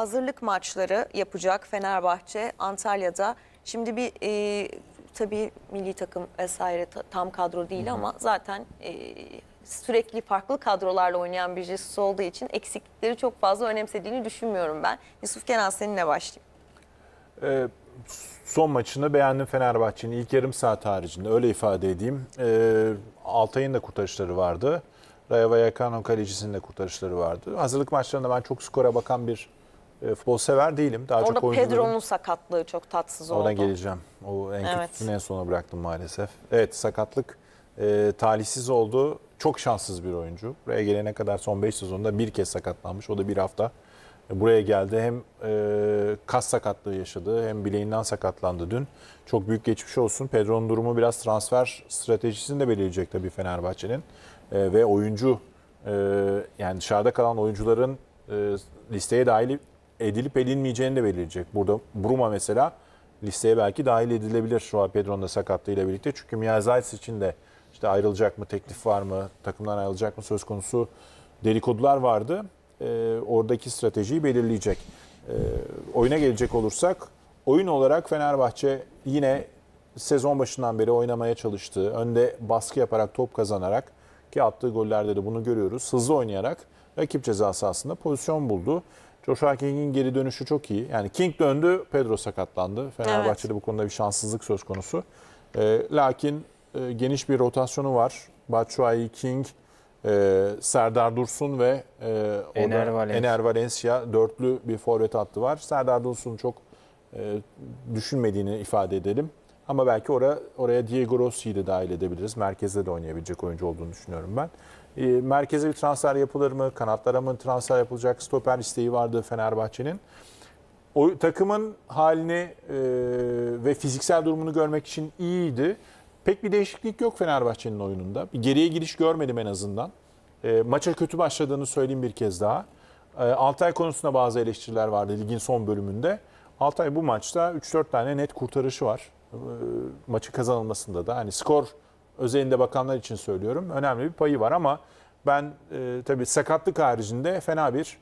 hazırlık maçları yapacak Fenerbahçe Antalya'da. Şimdi bir e, tabii milli takım vesaire tam kadro değil Hı -hı. ama zaten e, sürekli farklı kadrolarla oynayan bir Jesus olduğu için eksiklikleri çok fazla önemsediğini düşünmüyorum ben. Yusuf Kenan seninle başlayayım. Ee, son maçını beğendim Fenerbahçe'nin ilk yarım saat haricinde öyle ifade edeyim. Ee, Altay'ın da kurtarışları vardı. Raya Vallecano kalecisinin de kurtarışları vardı. Hazırlık maçlarında ben çok skora bakan bir e, futbol sever değilim. Daha Orada çok Pedro'nun sakatlığı çok tatsız Oradan oldu. Oradan geleceğim. O en evet. kötüsünü en sona bıraktım maalesef. Evet sakatlık e, talihsiz oldu. Çok şanssız bir oyuncu. Buraya gelene kadar son 5 sezonda bir kez sakatlanmış. O da bir hafta. E, buraya geldi hem e, kas sakatlığı yaşadı hem bileğinden sakatlandı dün. Çok büyük geçmiş olsun. Pedro'nun durumu biraz transfer stratejisini de belirleyecek tabii Fenerbahçe'nin. E, ve oyuncu e, yani dışarıda kalan oyuncuların e, listeye dahil edilip edilmeyeceğini de belirleyecek. Burada Bruma mesela listeye belki dahil edilebilir şu an Pedro'nun da sakatlığıyla birlikte. Çünkü Miyazayts için de işte ayrılacak mı, teklif var mı, takımdan ayrılacak mı söz konusu delikodular vardı. E, oradaki stratejiyi belirleyecek. E, oyuna gelecek olursak oyun olarak Fenerbahçe yine sezon başından beri oynamaya çalıştığı, önde baskı yaparak top kazanarak ki attığı gollerde de bunu görüyoruz. Hızlı oynayarak rakip ceza sahasında pozisyon buldu. Joshua King'in geri dönüşü çok iyi. Yani King döndü, Pedro sakatlandı. Fenerbahçe'de evet. bu konuda bir şanssızlık söz konusu. E, lakin e, geniş bir rotasyonu var. Batshuayi, King, e, Serdar Dursun ve e, Ener, Valencia. Ener Valencia dörtlü bir forvet hattı var. Serdar Dursun çok e, düşünmediğini ifade edelim. Ama belki oraya, oraya Diego Rossi'yi de dahil edebiliriz. Merkezde de oynayabilecek oyuncu olduğunu düşünüyorum ben. Ee, merkeze bir transfer yapılır mı? Kanatlara mı transfer yapılacak? Stoper isteği vardı Fenerbahçe'nin. O takımın halini e, ve fiziksel durumunu görmek için iyiydi. Pek bir değişiklik yok Fenerbahçe'nin oyununda. Bir geriye giriş görmedim en azından. E, maça kötü başladığını söyleyeyim bir kez daha. E, Altay konusunda bazı eleştiriler vardı ligin son bölümünde. Altay bu maçta 3-4 tane net kurtarışı var. E, maçı kazanılmasında da hani skor özelinde bakanlar için söylüyorum. Önemli bir payı var ama ben e, tabii sakatlık haricinde fena bir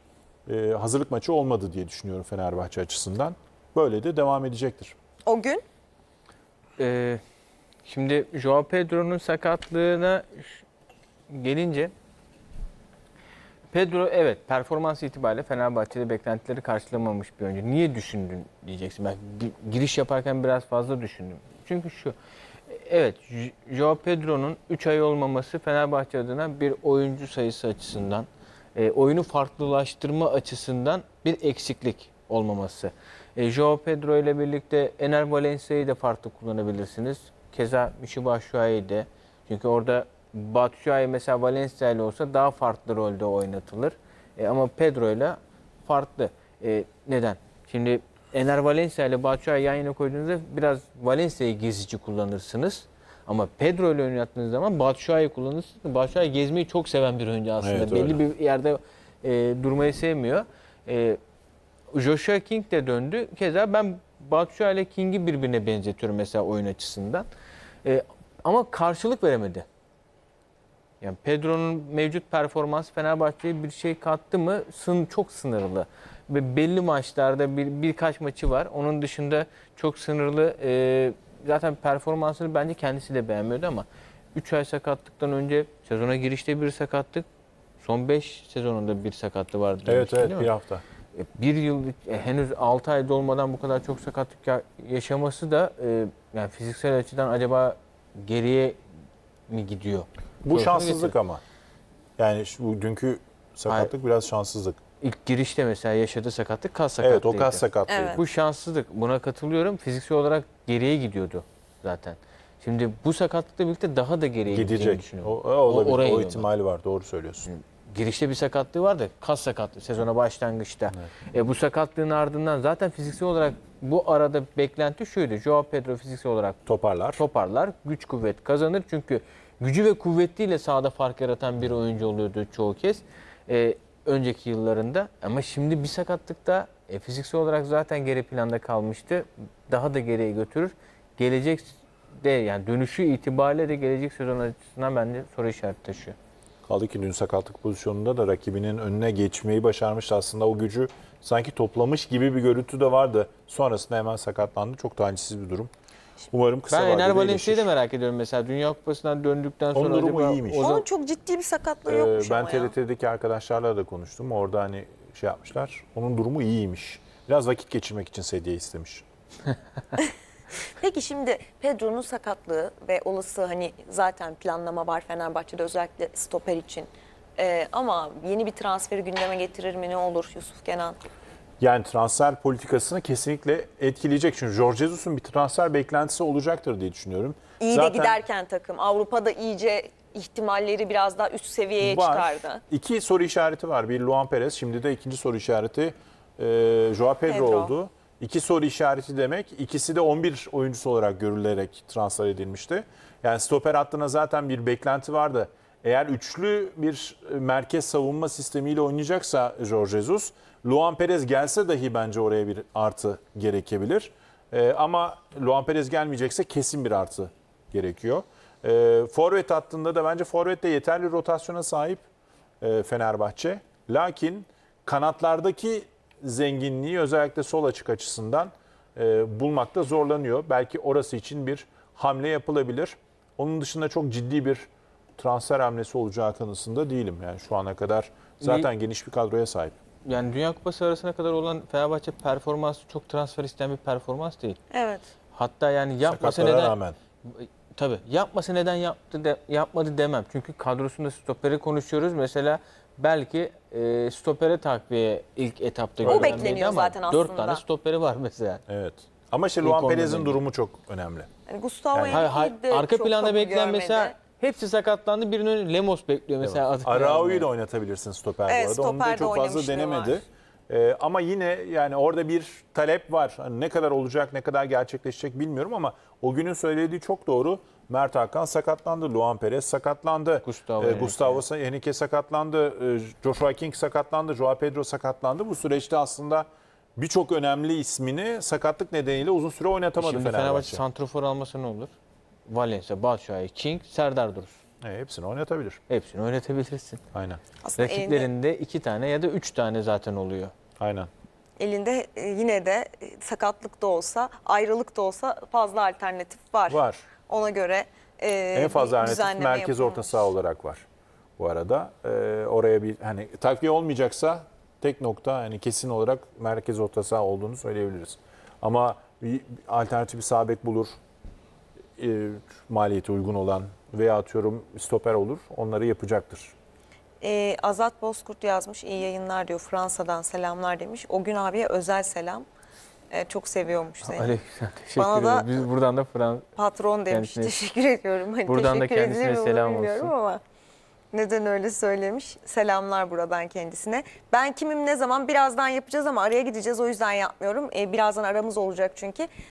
e, hazırlık maçı olmadı diye düşünüyorum Fenerbahçe açısından. Böyle de devam edecektir. O gün? Ee, şimdi João Pedro'nun sakatlığına gelince Pedro evet performans itibariyle Fenerbahçe'de beklentileri karşılamamış bir oyuncu. Niye düşündün diyeceksin. Ben giriş yaparken biraz fazla düşündüm. Çünkü şu evet Joao Pedro'nun 3 ay olmaması Fenerbahçe adına bir oyuncu sayısı açısından, e, oyunu farklılaştırma açısından bir eksiklik olmaması. E, Joao Pedro ile birlikte Ener Valencia'yı da farklı kullanabilirsiniz. Keza Michy Batshuayi'yi de. Çünkü orada Batshuayi mesela Valencia ile olsa daha farklı rolde oynatılır. E, ama Pedro ile farklı. E, neden? Şimdi Ener Valencia ile Batshuayi yan yana koyduğunuzda biraz Valencia'yı gezici kullanırsınız. Ama Pedro ile oynattığınız zaman Batshuayi kullanırsınız. Batshuayi gezmeyi çok seven bir oyuncu aslında. Evet, Belli bir yerde e, durmayı sevmiyor. E, Joshua King de döndü. Keza ben Batshuayi ile King'i birbirine benzetiyorum mesela oyun açısından. E, ama karşılık veremedi. Yani Pedro'nun mevcut performans Fenerbahçe'ye bir şey kattı mı? Sın çok sınırlı. Ve belli maçlarda bir birkaç maçı var. Onun dışında çok sınırlı. E, zaten performansını bence kendisi de beğenmiyordu ama 3 ay sakatlıktan önce sezona girişte bir sakatlık. Son 5 sezonunda bir sakatlığı vardı. Evet evet bir mi? hafta. E, bir yıl e, henüz 6 ay dolmadan bu kadar çok sakatlık yaşaması da e, yani fiziksel açıdan acaba geriye mi gidiyor? Bu şanssızlık getirir. ama. Yani şu, bu dünkü sakatlık Hayır. biraz şanssızlık. İlk girişte mesela yaşadığı sakatlık kas sakatlığı. Evet o kas sakatlığı. Evet. Bu şanssızlık. Buna katılıyorum. Fiziksel olarak geriye gidiyordu zaten. Şimdi bu sakatlıkla birlikte daha da geriye gidecek. düşünüyorum. O, olabilir. o, o ihtimali var. Doğru söylüyorsun. Hı girişte bir sakatlığı vardı. Kas sakatlığı sezona başlangıçta. Evet. E, bu sakatlığın ardından zaten fiziksel olarak bu arada beklenti şuydu. Joao Pedro fiziksel olarak toparlar. Toparlar. Güç kuvvet kazanır. Çünkü gücü ve kuvvetiyle sahada fark yaratan bir oyuncu oluyordu çoğu kez. E, önceki yıllarında ama şimdi bir sakatlıkta e, fiziksel olarak zaten geri planda kalmıştı. Daha da geriye götürür. Gelecek de yani dönüşü itibariyle de gelecek sezon açısından bende soru işareti taşıyor. Kaldı ki dün sakatlık pozisyonunda da rakibinin önüne geçmeyi başarmıştı. Aslında o gücü sanki toplamış gibi bir görüntü de vardı. Sonrasında hemen sakatlandı. Çok talihsiz bir durum. Umarım kısa Ben vadede Ener Valencia'yı da iyileşir. merak ediyorum mesela. Dünya Kupası'ndan döndükten sonra Onun durumu acaba iyiymiş. Onun çok ciddi bir sakatlığı Ee, yokmuş ben ama ya. TRT'deki arkadaşlarla da konuştum. Orada hani şey yapmışlar. Onun durumu iyiymiş. Biraz vakit geçirmek için sedye istemiş. Peki şimdi Pedro'nun sakatlığı ve olası hani zaten planlama var Fenerbahçe'de özellikle stoper için. Ee, ama yeni bir transferi gündeme getirir mi ne olur Yusuf Kenan? Yani transfer politikasını kesinlikle etkileyecek. Çünkü George Jesus'un bir transfer beklentisi olacaktır diye düşünüyorum. İyi Zaten... de giderken takım Avrupa'da iyice ihtimalleri biraz daha üst seviyeye var. çıkardı. İki soru işareti var. Bir Luan Perez, şimdi de ikinci soru işareti e, Joao Pedro, Pedro oldu. İki soru işareti demek. İkisi de 11 oyuncusu olarak görülerek transfer edilmişti. Yani stoper hattına zaten bir beklenti vardı. Eğer üçlü bir e, merkez savunma sistemiyle oynayacaksa Jorge Jesus, Luan Perez gelse dahi bence oraya bir artı gerekebilir. E, ama Luan Perez gelmeyecekse kesin bir artı gerekiyor. E, forvet hattında da bence forvette yeterli rotasyona sahip e, Fenerbahçe. Lakin kanatlardaki zenginliği özellikle sol açık açısından e, bulmakta zorlanıyor. Belki orası için bir hamle yapılabilir. Onun dışında çok ciddi bir transfer hamlesi olacağı kanısında değilim. Yani şu ana kadar zaten ne? geniş bir kadroya sahip. Yani Dünya Kupası arasına kadar olan Fenerbahçe performansı çok transfer isteyen bir performans değil. Evet. Hatta yani yapmasa neden... rağmen. Tabii yapması neden yaptı de, yapmadı demem. Çünkü kadrosunda stoperi konuşuyoruz. Mesela belki e, stopere takviye ilk etapta O bekleniyor ama zaten aslında. 4 tane stoperi var mesela. Evet. Ama işte Luan Perez'in durumu çok önemli. Yani Gustavo yani, hayır, hayır, arka planda beklenmesi Hepsi sakatlandı. Birinin Lemos bekliyor mesela. Evet. Arao'yu yani. da oynatabilirsin stoper evet, bu arada. Onu da çok fazla denemedi. Ee, ama yine yani orada bir talep var. Hani ne kadar olacak, ne kadar gerçekleşecek bilmiyorum ama o günün söylediği çok doğru. Mert Hakan sakatlandı, Luan Perez sakatlandı, Gustavo, e, Gustavo Henrique sakatlandı, e, Joshua King sakatlandı, Joao Pedro sakatlandı. Bu süreçte aslında birçok önemli ismini sakatlık nedeniyle uzun süre oynatamadı Şimdi Fenerbahçe. Fenerbahçe santrofor alması ne olur? Valencia, Batshuayi, King, Serdar Dursun. E, hepsini oynatabilir. Hepsini oynatabilirsin. Aynen. Aslında Rakiplerinde elinde... iki tane ya da üç tane zaten oluyor. Aynen. Elinde e, yine de e, sakatlık da olsa, ayrılık da olsa fazla alternatif var. Var. Ona göre e, En fazla alternatif merkez yapılmış. orta saha olarak var bu arada. E, oraya bir hani takviye olmayacaksa tek nokta hani kesin olarak merkez orta saha olduğunu söyleyebiliriz. Ama bir alternatif bir sabek bulur e, maliyeti uygun olan veya atıyorum stoper olur onları yapacaktır. E, Azat Bozkurt yazmış iyi yayınlar diyor Fransa'dan selamlar demiş. O gün abiye özel selam. E, çok seviyormuş seni. Aleyküm teşekkür Bana da Biz buradan da Fransa patron demiş. Kendisine, teşekkür ediyorum. Hani buradan teşekkür da kendisine selam olsun. Ama neden öyle söylemiş? Selamlar buradan kendisine. Ben kimim ne zaman birazdan yapacağız ama araya gideceğiz o yüzden yapmıyorum. E, birazdan aramız olacak çünkü.